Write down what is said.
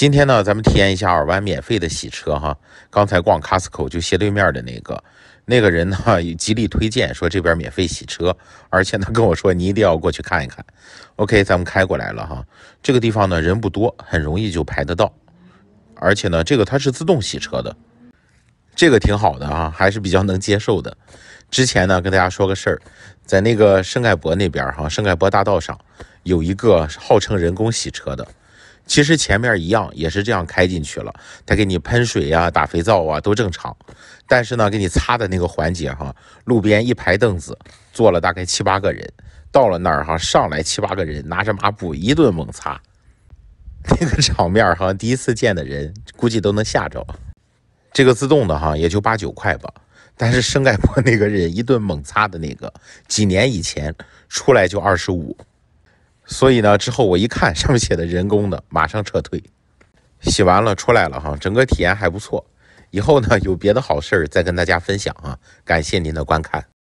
今天呢，咱们体验一下尔湾免费的洗车哈。刚才逛 Costco 就斜对面的那个，那个人呢 极力推荐，说这边免费洗车，而且他跟我说你一定要过去看一看。OK，咱们开过来了哈。这个地方呢人不多，很容易就排得到，而且呢这个它是自动洗车的，这个挺好的啊，还是比较能接受的。之前呢跟大家说个事儿，在那个圣盖博那边哈，圣盖博大道上有一个号称人工洗车的。其实前面一样，也是这样开进去了，他给你喷水呀、打肥皂啊都正常，但是呢，给你擦的那个环节哈，路边一排凳子坐了大概七八个人，到了那儿哈，上来七八个人拿着抹布一顿猛擦，那个场面哈，第一次见的人估计都能吓着。这个自动的哈，也就八九块吧，但是生盖坡那个人一顿猛擦的那个，几年以前出来就二十五。所以呢，之后我一看 上面写的人工的，马上撤退。洗完了出来了哈，整个体验还不错。以后呢有别的好事儿再跟大家分享啊！感谢您的观看。